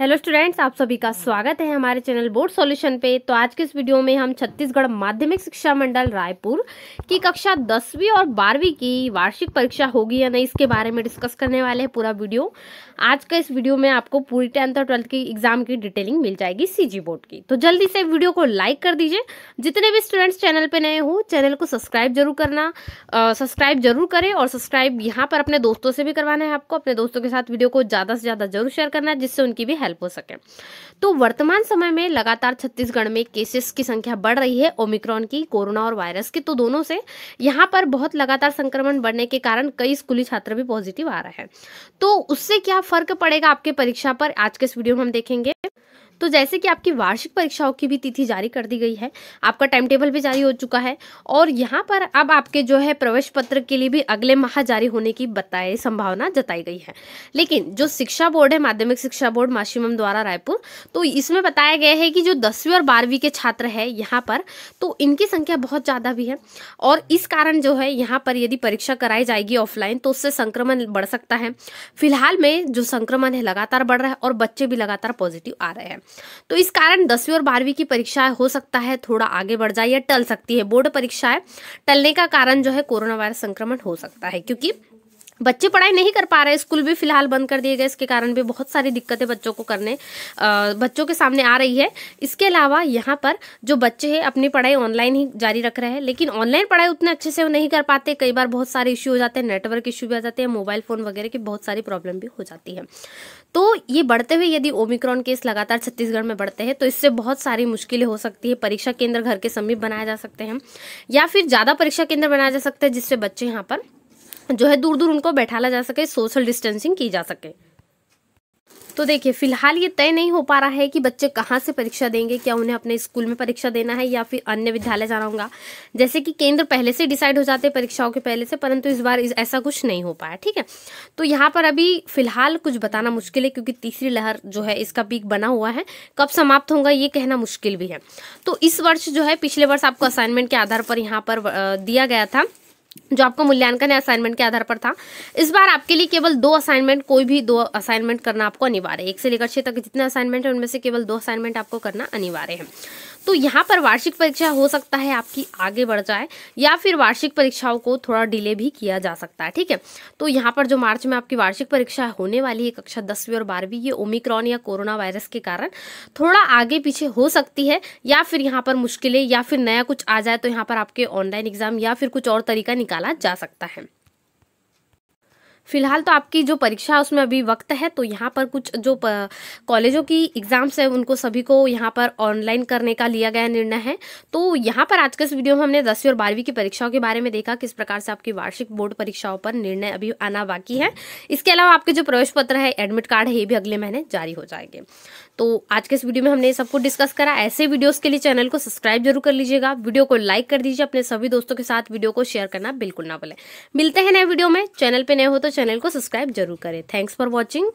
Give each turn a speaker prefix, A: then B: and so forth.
A: hello students आप सभी का स्वागत है हमारे चैनल बोर्ड सॉल्यूशन पे तो आज के इस वीडियो में हम छत्तीसगढ़ माध्यमिक शिक्षा मंडल रायपुर की कक्षा दसवीं और बारहवीं की वार्षिक परीक्षा होगी या नहीं इसके बारे में डिस्कस करने वाले हैं पूरा वीडियो आज का इस वीडियो में आपको पूरी टेंथ और ट्वेल्थ की एग्जाम की डिटेलिंग मिल जाएगी सी बोर्ड की तो जल्दी से वीडियो को लाइक कर दीजिए जितने भी स्टूडेंट्स चैनल पर नए हों चैनल को सब्सक्राइब जरूर करना सब्सक्राइब जरूर करें और सब्सक्राइब यहाँ पर अपने दोस्तों से भी करवाना है आपको अपने दोस्तों के साथ वीडियो को ज़्यादा से ज़्यादा जरूर शेयर करना है जिससे उनकी भी हेल्प हेल्प हो सके तो वर्तमान समय में लगातार छत्तीसगढ़ में केसेस की संख्या बढ़ रही है ओमिक्रॉन की कोरोना और वायरस की तो दोनों से यहाँ पर बहुत लगातार संक्रमण बढ़ने के कारण कई स्कूली छात्र भी पॉजिटिव आ रहे हैं तो उससे क्या फर्क पड़ेगा आपके परीक्षा पर आज के इस वीडियो में हम देखेंगे तो जैसे कि आपकी वार्षिक परीक्षाओं की भी तिथि जारी कर दी गई है आपका टाइम टेबल भी जारी हो चुका है और यहाँ पर अब आपके जो है प्रवेश पत्र के लिए भी अगले माह जारी होने की बताए संभावना जताई गई है लेकिन जो शिक्षा बोर्ड है माध्यमिक शिक्षा बोर्ड माशिमम द्वारा रायपुर तो इसमें बताया गया है कि जो दसवीं और बारहवीं के छात्र है यहाँ पर तो इनकी संख्या बहुत ज़्यादा भी है और इस कारण जो है यहाँ पर यदि परीक्षा कराई जाएगी ऑफलाइन तो उससे संक्रमण बढ़ सकता है फिलहाल में जो संक्रमण है लगातार बढ़ रहा है और बच्चे भी लगातार पॉजिटिव आ रहे हैं तो इस कारण दसवीं और बारहवीं की परीक्षा हो सकता है थोड़ा आगे बढ़ जाए या टल सकती है बोर्ड परीक्षाएं टलने का कारण जो है कोरोना वायरस संक्रमण हो सकता है क्योंकि बच्चे पढ़ाई नहीं कर पा रहे स्कूल भी फिलहाल बंद कर दिए गए इसके कारण भी बहुत सारी दिक्कतें बच्चों को करने बच्चों के सामने आ रही है इसके अलावा यहाँ पर जो बच्चे हैं अपनी पढ़ाई ऑनलाइन ही जारी रख रहे हैं लेकिन ऑनलाइन पढ़ाई उतने अच्छे से वो नहीं कर पाते कई बार बहुत सारे इश्यू हो जाते हैं नेटवर्क इशू भी आ जाते हैं मोबाइल फ़ोन वगैरह की बहुत सारी प्रॉब्लम भी हो जाती है तो ये बढ़ते हुए यदि ओमिक्रॉन केस लगातार छत्तीसगढ़ में बढ़ते हैं तो इससे बहुत सारी मुश्किलें हो सकती है परीक्षा केंद्र घर के समीप बनाए जा सकते हैं या फिर ज़्यादा परीक्षा केंद्र बनाया जा सकते हैं जिससे बच्चे यहाँ पर जो है दूर दूर उनको बैठाला जा सके सोशल डिस्टेंसिंग की जा सके तो देखिए फिलहाल ये तय नहीं हो पा रहा है कि बच्चे कहाँ से परीक्षा देंगे क्या उन्हें अपने स्कूल में परीक्षा देना है या फिर अन्य विद्यालय जाना होगा जैसे कि केंद्र पहले से डिसाइड हो जाते हैं परीक्षाओं के पहले से परंतु इस बार इस ऐसा कुछ नहीं हो पाया ठीक है तो यहाँ पर अभी फिलहाल कुछ बताना मुश्किल है क्योंकि तीसरी लहर जो है इसका पीक बना हुआ है कब समाप्त होगा ये कहना मुश्किल भी है तो इस वर्ष जो है पिछले वर्ष आपको असाइनमेंट के आधार पर यहाँ पर दिया गया था जो आपका मूल्यांकन या असाइनमेंट के आधार पर था इस बार आपके लिए केवल दो असाइनमेंट कोई भी दो असाइनमेंट करना आपको अनिवार्य है एक से लेकर छह तक जितने असाइनमेंट है उनमें से केवल दो असाइनमेंट आपको करना अनिवार्य है तो यहाँ पर वार्षिक परीक्षा हो सकता है आपकी आगे बढ़ जाए या फिर वार्षिक परीक्षाओं को थोड़ा डिले भी किया जा सकता है ठीक है तो यहाँ पर जो मार्च में आपकी वार्षिक परीक्षा होने वाली है कक्षा दसवीं और बारहवीं ये ओमिक्रॉन या कोरोना वायरस के कारण थोड़ा आगे पीछे हो सकती है या फिर यहाँ पर मुश्किलें या फिर नया कुछ आ जाए तो यहाँ पर आपके ऑनलाइन एग्जाम या फिर कुछ और तरीका निकाला जा सकता है फ़िलहाल तो आपकी जो परीक्षा है उसमें अभी वक्त है तो यहाँ पर कुछ जो कॉलेजों की एग्ज़ाम्स है उनको सभी को यहाँ पर ऑनलाइन करने का लिया गया निर्णय है तो यहाँ पर आज के इस वीडियो में हमने दसवीं और बारहवीं की परीक्षाओं के बारे में देखा किस प्रकार से आपकी वार्षिक बोर्ड परीक्षाओं पर निर्णय अभी आना बाकी है इसके अलावा आपके जो प्रवेश पत्र है एडमिट कार्ड है ये भी अगले महीने जारी हो जाएंगे तो आज के इस वीडियो में हमने ये सब कुछ डिस्कस करा ऐसे वीडियोज़ के लिए चैनल को सब्सक्राइब जरूर कर लीजिएगा वीडियो को लाइक कर दीजिए अपने सभी दोस्तों के साथ वीडियो को शेयर करना बिल्कुल ना भूलें मिलते हैं नए वीडियो में चैनल पर नए हो तो तो चैनल को सब्सक्राइब जरूर करें थैंक्स फॉर वॉचिंग